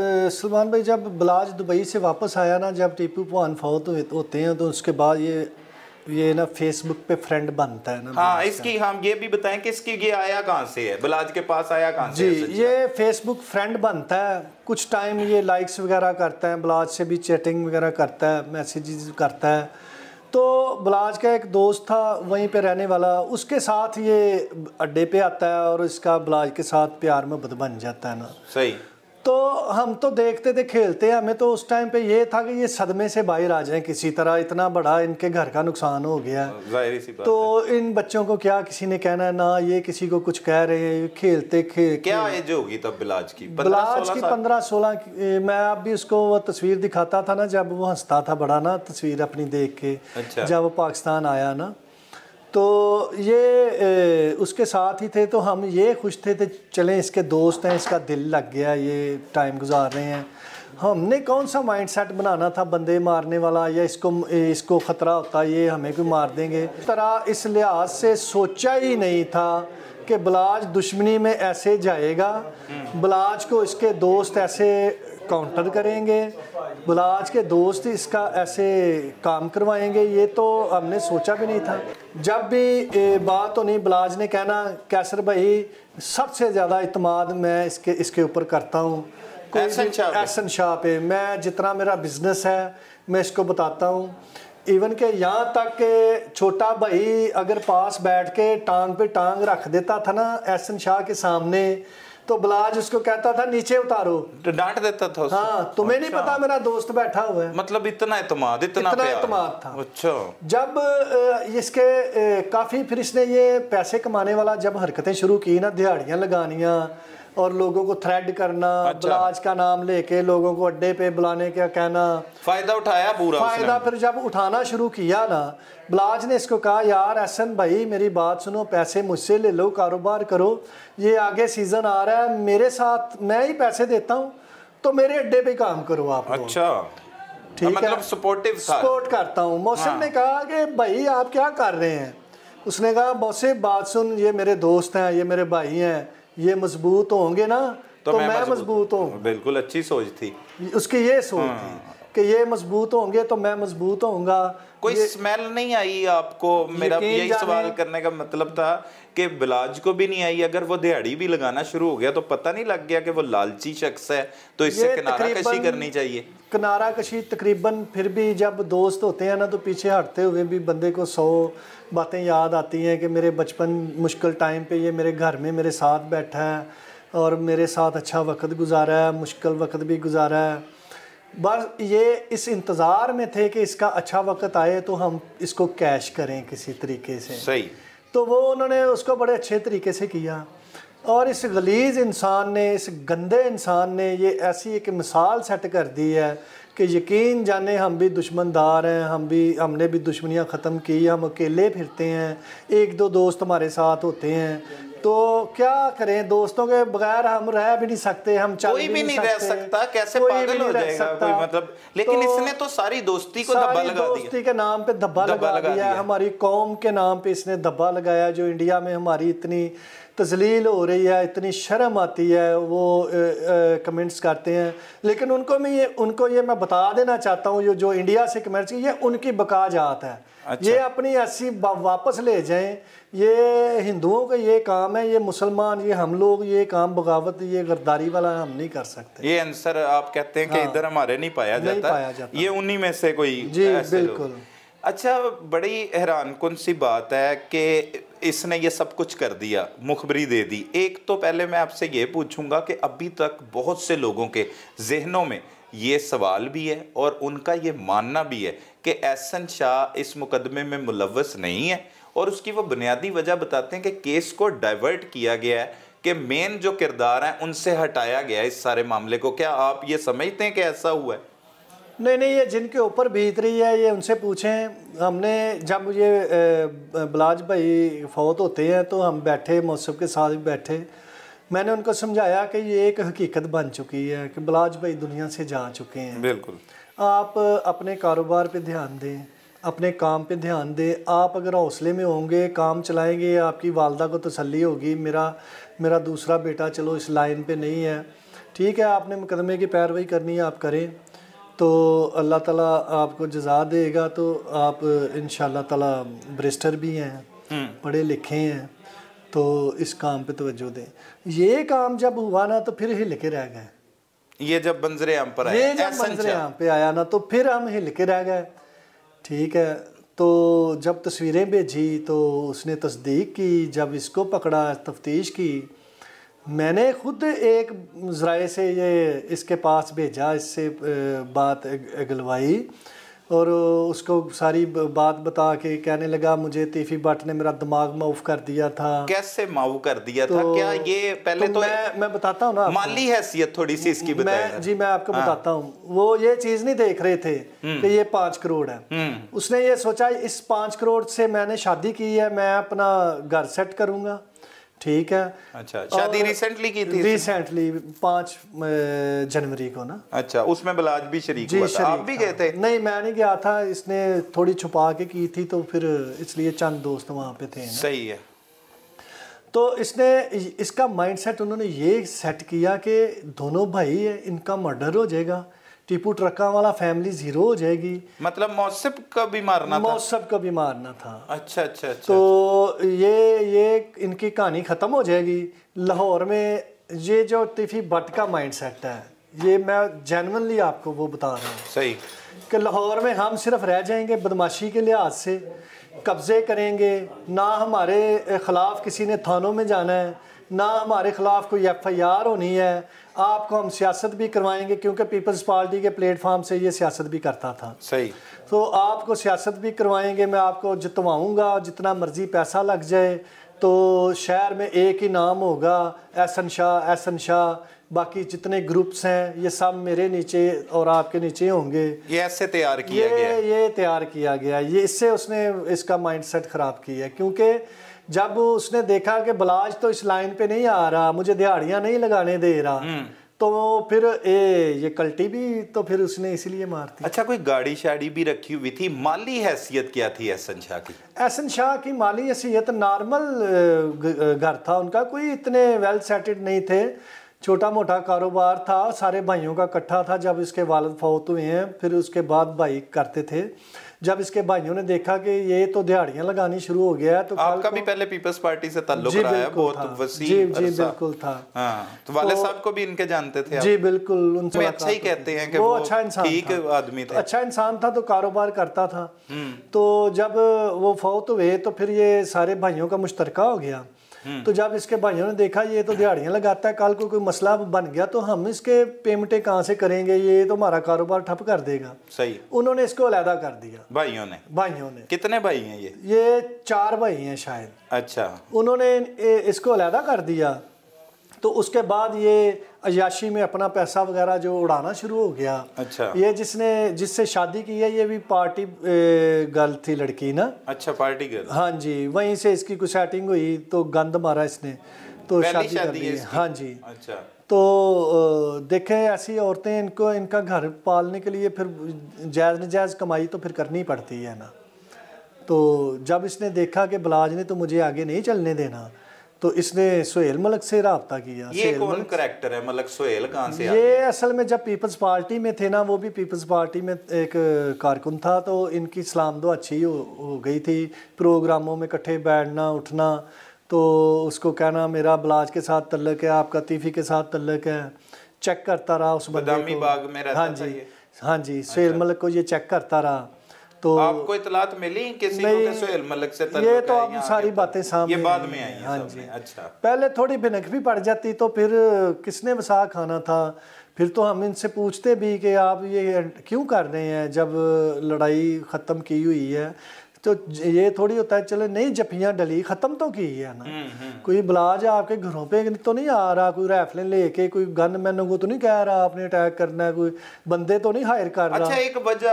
सलमान भाई जब बलाज दुबई से वापस आया ना जब टीपू पवान फौत होते हैं तो उसके बाद ये ये ना फेसबुक पे फ्रेंड बनता है ना हाँ इसकी हम ये भी बताएं कि इसकी ये आया कहाँ से है बलाज के पास आया कहाँ से जी ये फेसबुक फ्रेंड बनता है कुछ टाइम ये लाइक्स वगैरह करता है बलाज से भी चैटिंग वगैरह करता है मैसेजेस करता है तो बलाज का एक दोस्त था वहीं पे रहने वाला उसके साथ ये अड्डे पे आता है और इसका बलाज के साथ प्यार मोहब्बत बन जाता है ना सही तो हम तो देखते थे खेलते हमें तो उस टाइम पे ये था कि ये सदमे से बाहर आ जाए किसी तरह इतना बड़ा इनके घर का नुकसान हो गया सी बात तो है। इन बच्चों को क्या किसी ने कहना है ना ये किसी को कुछ कह रहे हैं खेलते खेल क्या एज होगी तब बिलाज की बिलाज की पंद्रह सोलह मैं आप भी उसको वो तस्वीर दिखाता था ना जब वो हंसता था बड़ा ना तस्वीर अपनी देख के अच्छा। जब वो पाकिस्तान आया ना तो ये उसके साथ ही थे तो हम ये खुश थे थे चलें इसके दोस्त हैं इसका दिल लग गया ये टाइम गुजार रहे हैं हमने कौन सा माइंड बनाना था बंदे मारने वाला या इसको इसको ख़तरा होता ये हमें कोई मार देंगे तरह इस लिहाज से सोचा ही नहीं था कि बलाज दुश्मनी में ऐसे जाएगा बलाज को इसके दोस्त ऐसे काउंटर करेंगे बुला आज के दोस्त इसका ऐसे काम करवाएंगे ये तो हमने सोचा भी नहीं था जब भी बात होनी बलाज ने कहना कैसर भाई सबसे ज़्यादा इतमाद मैं इसके इसके ऊपर करता हूँ एसन शाह पे मैं जितना मेरा बिजनेस है मैं इसको बताता हूँ इवन के यहाँ तक के छोटा भाई अगर पास बैठ के टांग पे टांग रख देता था ना एहसन शाह के सामने तो बलाज उसको कहता था नीचे उतारो तो डांट देता था उसको। हाँ तुम्हें नहीं पता अच्छा। मेरा दोस्त बैठा हुआ है मतलब इतना इतमाद इतना, इतना प्यार। था अच्छा जब इसके काफ़ी फिर इसने ये पैसे कमाने वाला जब हरकतें शुरू की ना दिहाड़ियां लगानिया और लोगों को थ्रेड करना अच्छा। ब्लाज का नाम लेके लोगों को अड्डे पे बुलाने का कहना फायदा उठाया पूरा फायदा फिर जब उठाना शुरू किया ना ब्लाज ने इसको कहा यार एसन भाई मेरी बात सुनो पैसे मुझसे ले लो कारोबार करो ये आगे सीजन आ रहा है मेरे साथ मैं ही पैसे देता हूँ तो मेरे अड्डे पे काम करो आप अच्छा ठीक मतलब है सपोर्टिव सपोर्ट करता हूँ मौसम हाँ। ने कहा कि भाई आप क्या कर रहे हैं उसने कहा मौसम बात सुन ये मेरे दोस्त हैं ये मेरे भाई हैं ये मजबूत होंगे ना तो, तो मैं मजबूत हूँ बिल्कुल अच्छी सोच थी उसकी ये सोच थी हाँ। कि ये मजबूत होंगे तो मैं मजबूत होऊंगा कोई स्मेल नहीं आई आपको मेरा यही सवाल करने का मतलब था कि बिलाज को भी नहीं आई अगर वो दिहाड़ी भी लगाना शुरू हो गया तो पता नहीं लग गया कि वो लालची शख्स है तो इससे किनारा कशी करनी चाहिए किनारा कशी तकरीबन फिर भी जब दोस्त होते हैं ना तो पीछे हटते हुए भी बंदे को सौ बातें याद आती हैं कि मेरे बचपन मुश्किल टाइम पे ये मेरे घर में मेरे साथ बैठा है और मेरे साथ अच्छा वक्त गुजारा है मुश्किल वक्त भी गुजारा है बस ये इस इंतज़ार में थे कि इसका अच्छा वक्त आए तो हम इसको कैश करें किसी तरीके से सही तो वो उन्होंने उसको बड़े अच्छे तरीके से किया और इस गलीज इंसान ने इस गंदे इंसान ने ये ऐसी एक मिसाल सेट कर दी है कि यकीन जाने हम भी दुश्मनदार हैं हम भी हमने भी दुश्मनियाँ ख़त्म की हम अकेले फिरते हैं एक दो दोस्त हमारे साथ होते हैं तो क्या करें दोस्तों के बगैर हम रह भी नहीं सकते हम चल कोई भी, भी नहीं, नहीं रह सकता कैसे पागल हो जाएगा कोई मतलब लेकिन तो, इसने तो सारी दोस्ती को धब्बा लगा दोस्ती दिया दोस्ती के नाम पे धब्बा लगा, लगा दिया हमारी कौम के नाम पे इसने धब्बा लगाया जो इंडिया में हमारी इतनी तजलील हो रही है इतनी शर्म आती है वो कमेंट्स करते हैं लेकिन उनको मैं ये उनको ये मैं बता देना चाहता हूँ ये जो इंडिया से कमेंट्स ये उनकी बका जात है अच्छा। ये अपनी ऐसी वापस ले जाएं ये हिंदुओं का ये काम है ये मुसलमान ये हम लोग ये काम बगावत ये गद्दारी वाला हम नहीं कर सकते ये आंसर आप कहते हैं कि हाँ, इधर हमारे नहीं पाया नहीं जाता पाया जाता ये उन्हीं में से कोई जी बिल्कुल अच्छा बड़ी हैरान कन सी बात है कि इसने ये सब कुछ कर दिया मुखबरी दे दी एक तो पहले मैं आपसे ये पूछूंगा कि अभी तक बहुत से लोगों के जहनों में ये सवाल भी है और उनका ये मानना भी है कि एहसन शाह इस मुकदमे में मुलवस नहीं है और उसकी वो बुनियादी वजह बताते हैं कि केस को डाइवर्ट किया गया है कि मेन जो किरदार हैं उनसे हटाया गया इस सारे मामले को क्या आप ये समझते हैं कि ऐसा हुआ है नहीं नहीं ये जिनके ऊपर बीत रही है ये उनसे पूछें हमने जब ये बलाज भाई फौत होते हैं तो हम बैठे मौसम के साथ बैठे मैंने उनको समझाया कि ये एक हकीकत बन चुकी है कि बलाज भाई दुनिया से जा चुके हैं बिल्कुल आप अपने कारोबार पे ध्यान दें अपने काम पे ध्यान दें आप अगर हौसले में होंगे काम चलाएंगे आपकी वालदा को तसल्ली होगी मेरा मेरा दूसरा बेटा चलो इस लाइन पे नहीं है ठीक है आपने मुकदमे की पैरवाई करनी है आप करें तो अल्लाह ताला आपको जजा देगा तो आप इन ताला ब्रिस्टर भी हैं हम्म। पढ़े लिखे हैं तो इस काम पे तवज्जो दें ये काम जब हुआ ना तो फिर हिल के रह गए ये जब बंजरे आम पर ये जब बंजरे आम पे आया ना तो फिर हम हिल के रह गए ठीक है तो जब तस्वीरें भेजी तो उसने तस्दीक की जब इसको पकड़ा तफ्तीश की मैंने खुद एक ज़राए से ये इसके पास भेजा इससे बात अगलवाई और उसको सारी बात बता के कहने लगा मुझे तीफी भट्ट ने मेरा दिमाग माउफ कर दिया था कैसे माउफ कर दिया तो, था क्या ये पहले तो, तो मैं मैं बताता हूँ ना माली हैसियत थोड़ी सी इसकी मैं जी मैं आपको हाँ। बताता हूँ वो ये चीज नहीं देख रहे थे हम्म। कि ये पांच करोड़ है हम्म। उसने ये सोचा इस पाँच करोड़ से मैंने शादी की है मैं अपना घर सेट करूंगा ठीक है अच्छा शादी रिसेंटली की थी रिसेंटली पांच जनवरी को ना अच्छा उसमें बलाज भी शरीक जी हुआ था। आप भी गए थे नहीं मैं नहीं गया था इसने थोड़ी छुपा के की थी तो फिर इसलिए चंद दोस्त वहां पे थे ना। सही है तो इसने इसका माइंडसेट उन्होंने ये सेट किया कि दोनों भाई इनका मर्डर हो जाएगा टीपू ट्रका वाला फैमिली जीरो हो जाएगी मतलब मौसम का भी मारना मौसम का भी मारना था अच्छा अच्छा, अच्छा तो ये ये इनकी कहानी ख़त्म हो जाएगी लाहौर में ये जो तिफी बट का माइंड सेट है ये मैं जेनवनली आपको वो बता रहा हूँ सही कि लाहौर में हम सिर्फ रह जाएंगे बदमाशी के लिहाज से कब्ज़े करेंगे ना हमारे ख़िलाफ़ किसी ने थानों में जाना है ना हमारे ख़िलाफ़ कोई एफ आई आर होनी है आपको हम सियासत भी करवाएंगे क्योंकि पीपल्स पार्टी के प्लेटफॉर्म से ये सियासत भी करता था सही तो आपको सियासत भी करवाएंगे मैं आपको जितवाऊँगा जितना मर्ज़ी पैसा लग जाए तो शहर में एक ही नाम होगा एहसन शाह एहसन शाह बाकी जितने ग्रुप्स हैं ये सब मेरे नीचे और आपके नीचे होंगे ये ऐसे तैयार किया ये, गया ये तैयार किया गया ये इससे उसने इसका माइंडसेट ख़राब किया क्योंकि जब उसने देखा कि बलाज तो इस लाइन पे नहीं आ रहा मुझे दिहाड़ियाँ नहीं लगाने दे रहा हम्म। तो फिर ए, ये कल्टी भी तो फिर उसने इसीलिए मार दी अच्छा कोई गाड़ी शाड़ी भी रखी हुई थी माली हैसियत क्या थी एहसन शाह की एहसन शाह की माली हैसियत नॉर्मल घर था उनका कोई इतने वेल सेटेड नहीं थे छोटा मोटा कारोबार था सारे भाइयों का इकट्ठा था जब इसके वालद फौत हुए हैं फिर उसके बाद भाई करते थे जब इसके भाइयों ने देखा कि ये तो दिहाड़ियां लगानी शुरू हो गया है तो आपका भी पहले पीपल्स पार्टी से ताल्लुक रहा है बहुत वसीम जी जी बिल्कुल था हां तो वाले तो- साहब को भी इनके जानते थे जी बिल्कुल उनसे तो अच्छा ही कहते हैं कि वो अच्छा इंसान ठीक आदमी था तो अच्छा इंसान था तो कारोबार करता था हम्म। तो जब वो फौत हुए तो फिर ये सारे भाइयों का मुश्तरका हो गया हम्म। तो जब इसके भाइयों ने देखा ये तो दिहाड़ियाँ लगाता है कल को कोई मसला बन गया तो हम इसके पेमेंटें कहाँ से करेंगे ये तो हमारा कारोबार ठप कर देगा सही उन्होंने इसको अलहदा कर दिया भाइयों ने भाइयों ने कितने भाई हैं ये ये चार भाई हैं शायद अच्छा उन्होंने इसको अलहदा कर दिया तो उसके बाद ये अयाशी में अपना पैसा वगैरह जो उड़ाना शुरू हो गया अच्छा ये जिसने जिससे शादी की है ये भी पार्टी गर्ल थी लड़की ना अच्छा पार्टी गर्ल हाँ जी वहीं से इसकी कुछ सेटिंग हुई तो गंद मारा इसने तो शादी, कर ली हाँ जी अच्छा तो देखें ऐसी औरतें इनको इनका घर पालने के लिए फिर जायज़ नजायज़ कमाई तो फिर करनी पड़ती है ना तो जब इसने देखा कि बलाज ने तो मुझे आगे नहीं चलने देना तो इसने सोहेल मलक से रबता किया ये कौन करैक्टर है मलक सोहेल कहाँ से ये असल में जब पीपल्स पार्टी में थे ना वो भी पीपल्स पार्टी में एक कारकुन था तो इनकी सलाम दो तो अच्छी हो, हो गई थी प्रोग्रामों में इकट्ठे बैठना उठना तो उसको कहना मेरा बलाज के साथ तल्लक है आपका तीफी के साथ तल्लक है चेक करता रहा उस बदामी बाग में रहता हाँ जी हाँ जी सोहेल अच्छा। मलक को ये चेक करता रहा तो आपको इतलात मिली किसी को सोहेल मलिक से ये तो अब सारी बातें तो? सामने ये बाद में आई हाँ जी अच्छा पहले थोड़ी भिनक भी पड़ जाती तो फिर किसने वसा खाना था फिर तो हम इनसे पूछते भी कि आप ये क्यों कर रहे हैं जब लड़ाई ख़त्म की हुई है तो ये थोड़ी होता है चले नहीं जफियाँ डली ख़त्म तो की है ना हम्म, हम्म। कोई बलाज आपके घरों पे तो नहीं आ रहा कोई राइफलें लेके कोई गन मैनों को तो नहीं कह रहा आपने अटैक करना है कोई बंदे तो नहीं हायर कर रहा अच्छा एक वजह